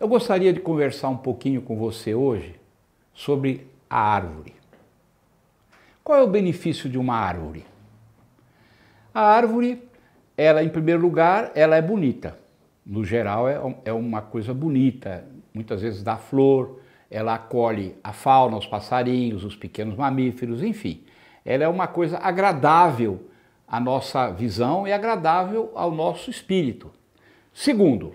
Eu gostaria de conversar um pouquinho com você hoje sobre a árvore. Qual é o benefício de uma árvore? A árvore, ela em primeiro lugar, ela é bonita. No geral, é, é uma coisa bonita. Muitas vezes dá flor, ela acolhe a fauna, os passarinhos, os pequenos mamíferos, enfim. Ela é uma coisa agradável à nossa visão e agradável ao nosso espírito. Segundo,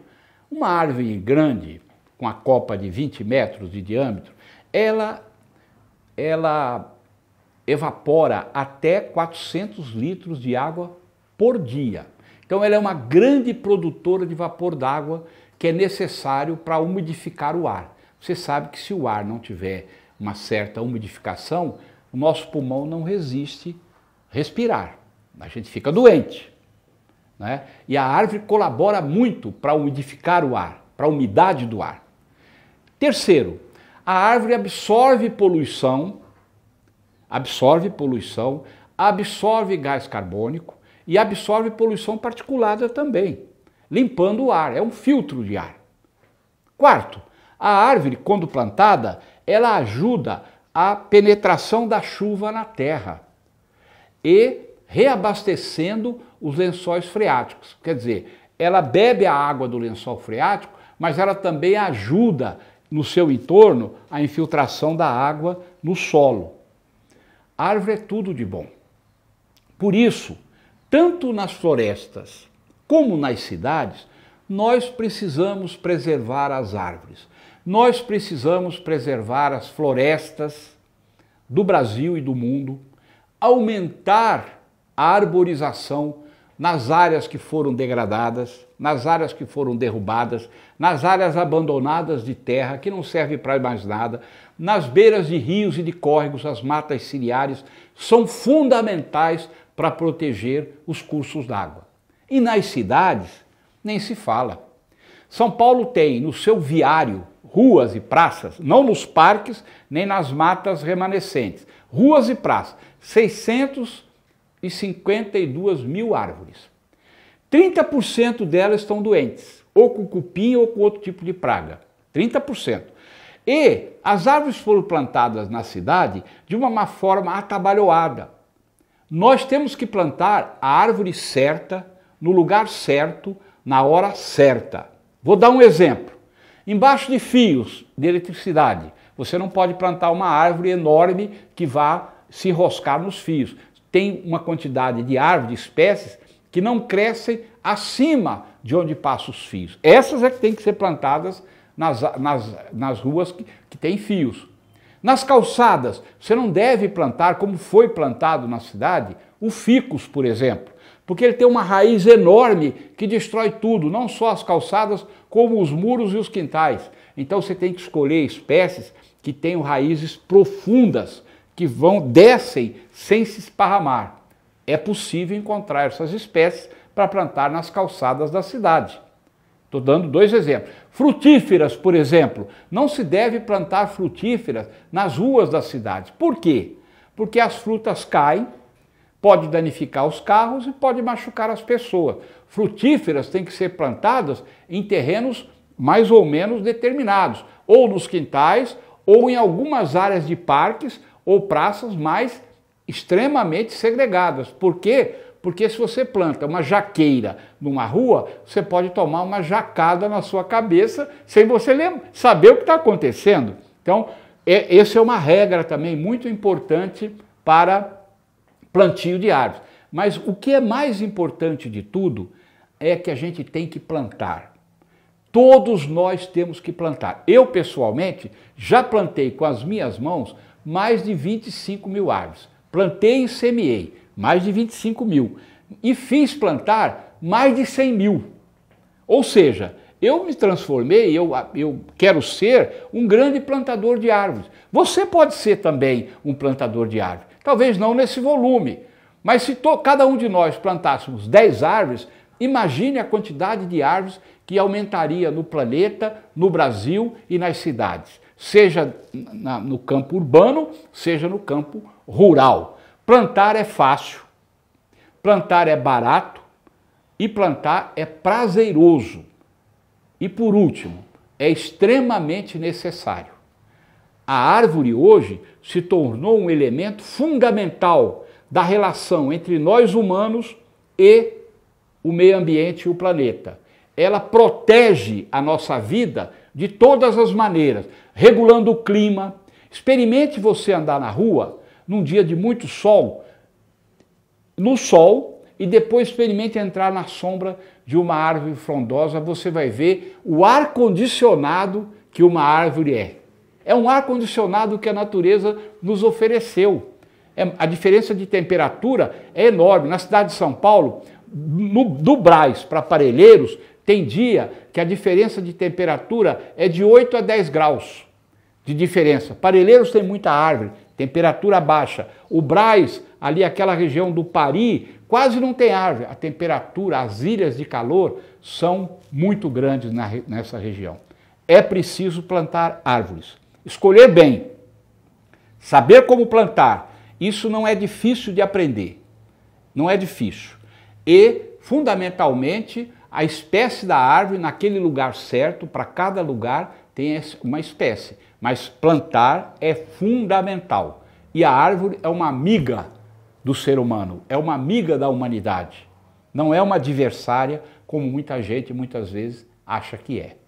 uma árvore grande, com a copa de 20 metros de diâmetro, ela, ela evapora até 400 litros de água por dia. Então, ela é uma grande produtora de vapor d'água que é necessário para umidificar o ar. Você sabe que se o ar não tiver uma certa umidificação, o nosso pulmão não resiste respirar. A gente fica doente. Né? E a árvore colabora muito para umidificar o ar, para a umidade do ar. Terceiro, a árvore absorve poluição, absorve poluição, absorve gás carbônico e absorve poluição particulada também, limpando o ar, é um filtro de ar. Quarto, a árvore, quando plantada, ela ajuda a penetração da chuva na terra e reabastecendo os lençóis freáticos. Quer dizer, ela bebe a água do lençol freático, mas ela também ajuda no seu entorno a infiltração da água no solo. A árvore é tudo de bom. Por isso, tanto nas florestas como nas cidades, nós precisamos preservar as árvores. Nós precisamos preservar as florestas do Brasil e do mundo, aumentar a arborização nas áreas que foram degradadas, nas áreas que foram derrubadas, nas áreas abandonadas de terra que não serve para mais nada, nas beiras de rios e de córregos, as matas ciliares são fundamentais para proteger os cursos d'água. E nas cidades nem se fala. São Paulo tem no seu viário ruas e praças, não nos parques nem nas matas remanescentes, ruas e praças, 600 152 mil árvores. 30% delas estão doentes, ou com cupim ou com outro tipo de praga. 30%. E as árvores foram plantadas na cidade de uma forma atabalhoada. Nós temos que plantar a árvore certa, no lugar certo, na hora certa. Vou dar um exemplo. Embaixo de fios de eletricidade, você não pode plantar uma árvore enorme que vá se enroscar nos fios tem uma quantidade de árvores, de espécies, que não crescem acima de onde passam os fios. Essas é que têm que ser plantadas nas, nas, nas ruas que, que têm fios. Nas calçadas, você não deve plantar, como foi plantado na cidade, o ficus, por exemplo, porque ele tem uma raiz enorme que destrói tudo, não só as calçadas, como os muros e os quintais. Então você tem que escolher espécies que tenham raízes profundas, que vão descem sem se esparramar. É possível encontrar essas espécies para plantar nas calçadas da cidade. Estou dando dois exemplos. Frutíferas, por exemplo, não se deve plantar frutíferas nas ruas da cidade. Por quê? Porque as frutas caem, pode danificar os carros e pode machucar as pessoas. Frutíferas têm que ser plantadas em terrenos mais ou menos determinados, ou nos quintais, ou em algumas áreas de parques ou praças mais extremamente segregadas. Por quê? Porque se você planta uma jaqueira numa rua, você pode tomar uma jacada na sua cabeça sem você saber o que está acontecendo. Então, é, essa é uma regra também muito importante para plantio de árvores. Mas o que é mais importante de tudo é que a gente tem que plantar. Todos nós temos que plantar. Eu, pessoalmente, já plantei com as minhas mãos mais de 25 mil árvores. Plantei e semeei mais de 25 mil. E fiz plantar mais de 100 mil. Ou seja, eu me transformei, eu, eu quero ser um grande plantador de árvores. Você pode ser também um plantador de árvores. Talvez não nesse volume, mas se cada um de nós plantássemos 10 árvores, imagine a quantidade de árvores que aumentaria no planeta, no Brasil e nas cidades seja na, no campo urbano, seja no campo rural. Plantar é fácil, plantar é barato e plantar é prazeroso. E por último, é extremamente necessário. A árvore hoje se tornou um elemento fundamental da relação entre nós humanos e o meio ambiente e o planeta. Ela protege a nossa vida de todas as maneiras, regulando o clima. Experimente você andar na rua num dia de muito sol, no sol, e depois experimente entrar na sombra de uma árvore frondosa. Você vai ver o ar condicionado que uma árvore é. É um ar condicionado que a natureza nos ofereceu. É, a diferença de temperatura é enorme. Na cidade de São Paulo, no, do Braz para Parelheiros, tem dia que a diferença de temperatura é de 8 a 10 graus de diferença. Parelheiros tem muita árvore, temperatura baixa. O Braz, ali aquela região do Pari, quase não tem árvore. A temperatura, as ilhas de calor são muito grandes na, nessa região. É preciso plantar árvores. Escolher bem, saber como plantar, isso não é difícil de aprender. Não é difícil. E, fundamentalmente, a espécie da árvore naquele lugar certo, para cada lugar tem uma espécie. Mas plantar é fundamental. E a árvore é uma amiga do ser humano, é uma amiga da humanidade. Não é uma adversária, como muita gente muitas vezes acha que é.